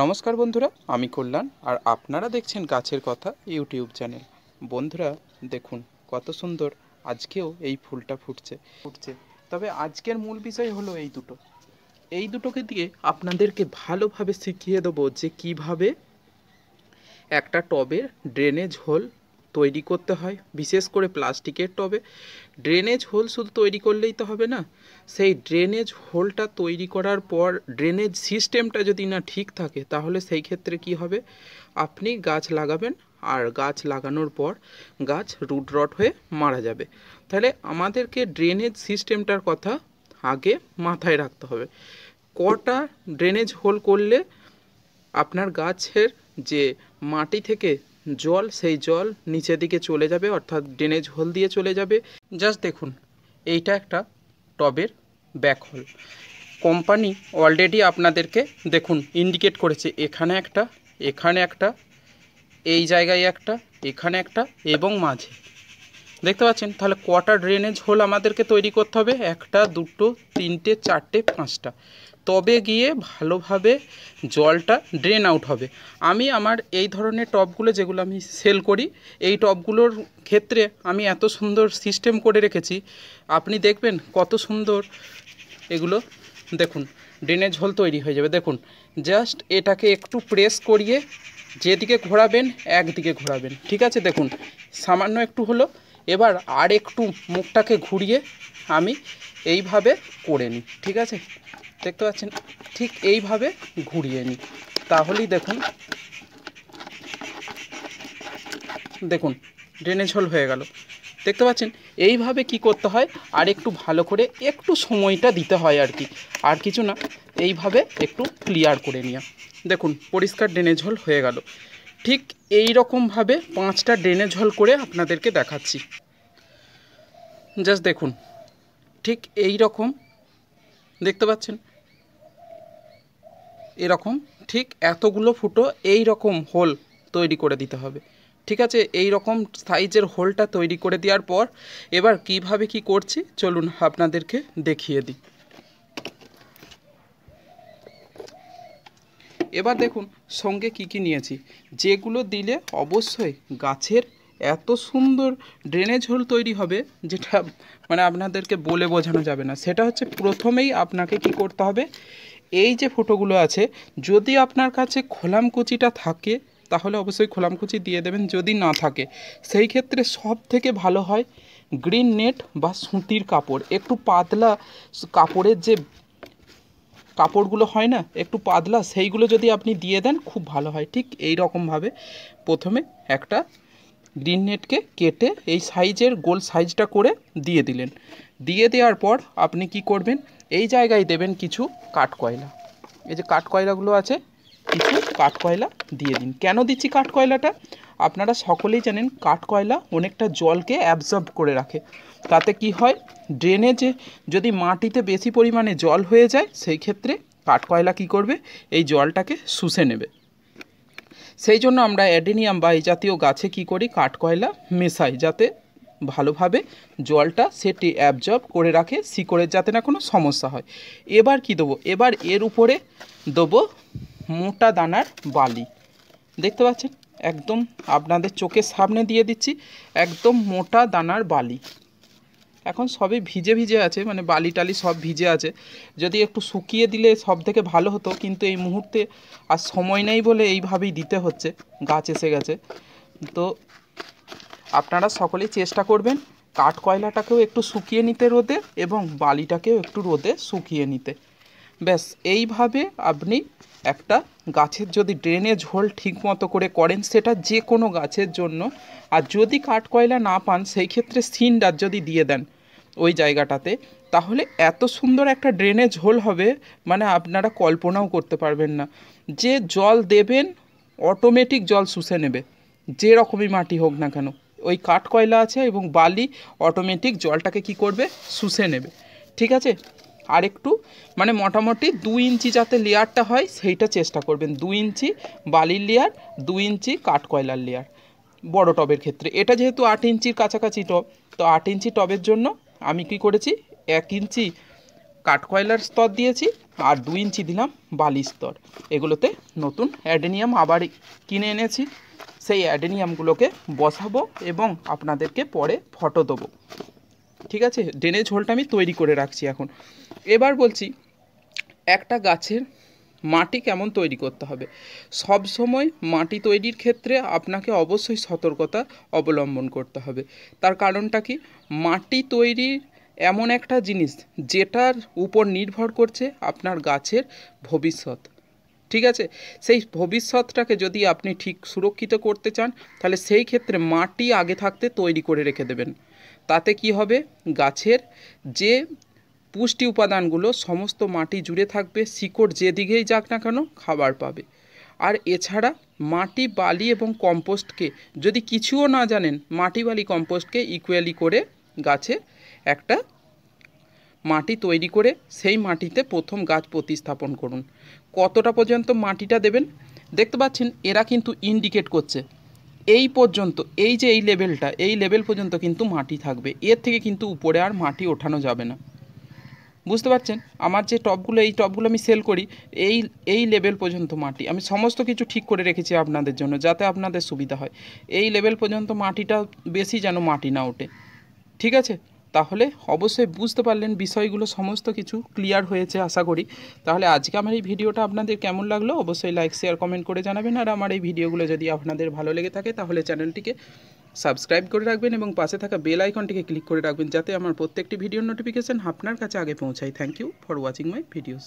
নমস্কার বন্ধুরা আমি কল্যাণ আর আপনারা দেখছেন গাছের কথা ইউটিউব চ্যানেল বন্ধুরা দেখুন কত সুন্দর আজকেও এই ফুলটা ফুটছে ফুটছে তবে আজকের মূল বিষয় হলো এই দুটো এই দুটোকে দিয়ে আপনাদেরকে ভালোভাবে শিখিয়ে দেবো যে কিভাবে একটা টবের ড্রেনেজ হোল তৈরি করতে হয় বিশেষ করে প্লাস্টিকের টবে ড্রেনেজ হোল শুধু তৈরি করলেই তো হবে না সেই ড্রেনেজ হোলটা তৈরি করার পর ড্রেনেজ সিস্টেমটা যদি না ঠিক থাকে তাহলে সেই ক্ষেত্রে কি হবে আপনি গাছ লাগাবেন আর গাছ লাগানোর পর গাছ রুট হয়ে মারা যাবে তাহলে আমাদেরকে ড্রেনেজ সিস্টেমটার কথা আগে মাথায় রাখতে হবে কটা ড্রেনেজ হোল করলে আপনার গাছের যে মাটি থেকে জল সেই জল নিচের দিকে চলে যাবে অর্থাৎ ড্রেনেজ হোল দিয়ে চলে যাবে জাস্ট দেখুন এইটা একটা টবের ব্যাক হোল কোম্পানি অলরেডি আপনাদেরকে দেখুন ইন্ডিকেট করেছে এখানে একটা এখানে একটা এই জায়গায় একটা এখানে একটা এবং মাঝে দেখতে পাচ্ছেন তাহলে কটা ড্রেনেজ হোল আমাদেরকে তৈরি করতে হবে একটা দুটো তিনটে চারটে পাঁচটা তবে গিয়ে ভালোভাবে জলটা ড্রেন আউট হবে আমি আমার এই ধরনের টবগুলো যেগুলো আমি সেল করি এই টবগুলোর ক্ষেত্রে আমি এত সুন্দর সিস্টেম করে রেখেছি আপনি দেখবেন কত সুন্দর এগুলো দেখুন ড্রেনের ঝোল তৈরি হয়ে যাবে দেখুন জাস্ট এটাকে একটু প্রেস করিয়ে যেদিকে ঘোরাবেন একদিকে ঘোরাবেন ঠিক আছে দেখুন সামান্য একটু হলো এবার আর একটু মুখটাকে ঘুরিয়ে আমি এইভাবে করে নিই ঠিক আছে দেখতে পাচ্ছেন ঠিক এইভাবে ঘুরিয়ে নিই তাহলেই দেখুন দেখুন ড্রেনেজ হোল হয়ে গেল দেখতে পাচ্ছেন এইভাবে কি করতে হয় আর একটু ভালো করে একটু সময়টা দিতে হয় আর কি আর কিছু না এইভাবে একটু ক্লিয়ার করে নিয়ে দেখুন পরিষ্কার ড্রেনেজ হোল হয়ে গেল ঠিক এই রকমভাবে পাঁচটা ড্রেনেজ হোল করে আপনাদেরকে দেখাচ্ছি জাস্ট দেখুন ঠিক এই রকম দেখতে পাচ্ছেন এরকম ঠিক এতগুলো ফুটো এই রকম হোল তৈরি করে দিতে হবে ঠিক আছে এই রকম সাইজের হোলটা তৈরি করে দেওয়ার পর এবার কিভাবে কি করছি চলুন আপনাদেরকে দেখিয়ে দিই এবার দেখুন সঙ্গে কি কি নিয়েছি যেগুলো দিলে অবশ্যই গাছের এত সুন্দর ড্রেনেজ হোল তৈরি হবে যেটা মানে আপনাদেরকে বলে বোঝানো যাবে না সেটা হচ্ছে প্রথমেই আপনাকে কি করতে হবে এই যে ফটোগুলো আছে যদি আপনার কাছে খোলাম কুচিটা থাকে তাহলে অবশ্যই খোলাম কুচি দিয়ে দেবেন যদি না থাকে সেই ক্ষেত্রে সব থেকে ভালো হয় গ্রিন নেট বা সুতির কাপড় একটু পাতলা কাপড়ের যে কাপড়গুলো হয় না একটু পাতলা সেইগুলো যদি আপনি দিয়ে দেন খুব ভালো হয় ঠিক এই রকমভাবে প্রথমে একটা গ্রিন নেটকে কেটে এই সাইজের গোল সাইজটা করে দিয়ে দিলেন দিয়ে দেওয়ার পর আপনি কি করবেন এই জায়গায় দেবেন কিছু কাঠ কয়লা এই যে কাঠ কয়লাগুলো আছে কিছু কাঠ কয়লা দিয়ে দিন কেন দিচ্ছি কাঠ কয়লাটা আপনারা সকলেই জানেন কাঠ কয়লা অনেকটা জলকে অ্যাবজর্ব করে রাখে তাতে কি হয় ড্রেনে যে যদি মাটিতে বেশি পরিমাণে জল হয়ে যায় সেই ক্ষেত্রে কাঠ কয়লা কী করবে এই জলটাকে শুষে নেবে সেই জন্য আমরা অ্যাডেনিয়াম বা এই জাতীয় গাছে কি করি কাঠ কয়লা মেশাই যাতে ভালোভাবে জলটা সেটি অ্যাবজর্ব করে রাখে শিকড়ের যাতে না কোনো সমস্যা হয় এবার কি দেবো এবার এর উপরে দেবো মোটা দানার বালি দেখতে পাচ্ছেন একদম আপনাদের চোখের সামনে দিয়ে দিচ্ছি একদম মোটা দানার বালি এখন সবই ভিজে ভিজে আছে মানে বালি টালি সব ভিজে আছে যদি একটু শুকিয়ে দিলে সব থেকে ভালো হতো কিন্তু এই মুহূর্তে আর সময় নেই বলে এইভাবেই দিতে হচ্ছে গাছ এসে গেছে তো আপনারা সকলেই চেষ্টা করবেন কাঠ কয়লাটাকেও একটু শুকিয়ে নিতে রোদে এবং বালিটাকেও একটু রোদে শুকিয়ে নিতে ব্যাস এইভাবে আপনি একটা গাছের যদি ড্রেনেজ হোল ঠিক মতো করে করেন সেটা যে কোনো গাছের জন্য আর যদি কাঠ কয়লা না পান সেই ক্ষেত্রে সিনডার যদি দিয়ে দেন ওই জায়গাটাতে তাহলে এত সুন্দর একটা ড্রেনেজ হোল হবে মানে আপনারা কল্পনাও করতে পারবেন না যে জল দেবেন অটোমেটিক জল শুষে নেবে যে রকমই মাটি হোক না কেন ওই কাঠ কয়লা আছে এবং বালি অটোমেটিক জলটাকে কি করবে শুষে নেবে ঠিক আছে আর একটু মানে মোটামুটি দু ইঞ্চি যাতে লেয়ারটা হয় সেইটা চেষ্টা করবেন দু ইঞ্চি বালির লেয়ার দু ইঞ্চি কাঠ কয়লার লেয়ার বড় টবের ক্ষেত্রে এটা যেহেতু আট ইঞ্চির কাছাকাছি টব তো আট ইঞ্চি টবের জন্য আমি কি করেছি এক ইঞ্চি কাঠকয়লার স্তর দিয়েছি আর দু ইঞ্চি দিলাম বালি স্তর এগুলোতে নতুন অ্যাডেনিয়াম আবার কিনে এনেছি সেই অ্যাডেনিয়ামগুলোকে বসাবো এবং আপনাদেরকে পরে ফটো দেবো ঠিক আছে ড্রেনে ঝোলটা আমি তৈরি করে রাখছি এখন এবার বলছি একটা গাছের মাটি কেমন তৈরি করতে হবে সব সময় মাটি তৈরির ক্ষেত্রে আপনাকে অবশ্যই সতর্কতা অবলম্বন করতে হবে তার কারণটা কি মাটি তৈরির এমন একটা জিনিস যেটার উপর নির্ভর করছে আপনার গাছের ভবিষ্যৎ ঠিক আছে সেই ভবিষ্যৎটাকে যদি আপনি ঠিক সুরক্ষিত করতে চান তাহলে সেই ক্ষেত্রে মাটি আগে থাকতে তৈরি করে রেখে দেবেন তাতে কি হবে গাছের যে পুষ্টি উপাদানগুলো সমস্ত মাটি জুড়ে থাকবে শিকড় যেদিকেই যাক না কেন খাবার পাবে আর এছাড়া মাটি বালি এবং কম্পোস্টকে যদি কিছুও না জানেন মাটি বালি কম্পোস্টকে ইকুয়ালি করে গাছে একটা মাটি তৈরি করে সেই মাটিতে প্রথম গাছ প্রতিস্থাপন করুন কতটা পর্যন্ত মাটিটা দেবেন দেখতে পাচ্ছেন এরা কিন্তু ইন্ডিকেট করছে এই পর্যন্ত এই যে এই লেভেলটা এই লেভেল পর্যন্ত কিন্তু মাটি থাকবে এর থেকে কিন্তু উপরে আর মাটি ওঠানো যাবে না বুঝতে পারছেন আমার যে টপগুলো এই টপগুলো আমি সেল করি এই এই লেভেল পর্যন্ত মাটি আমি সমস্ত কিছু ঠিক করে রেখেছি আপনাদের জন্য যাতে আপনাদের সুবিধা হয় এই লেভেল পর্যন্ত মাটিটা বেশি যেন মাটি না ওঠে ঠিক আছে তাহলে অবশ্যই বুঝতে পারলেন বিষয়গুলো সমস্ত কিছু ক্লিয়ার হয়েছে আশা করি তাহলে আজকে আমার এই ভিডিওটা আপনাদের কেমন লাগলো অবশ্যই লাইক শেয়ার কমেন্ট করে জানাবেন আর আমার এই ভিডিওগুলো যদি আপনাদের ভালো লেগে থাকে তাহলে চ্যানেলটিকে সাবস্ক্রাইব করে রাখবেন এবং পাশে থাকা বেল আইকনটিকে ক্লিক করে রাখবেন যাতে আমার প্রত্যেকটি ভিডিওর নোটিফিকেশান আপনার কাছে আগে পৌঁছায় thank you for watching my videos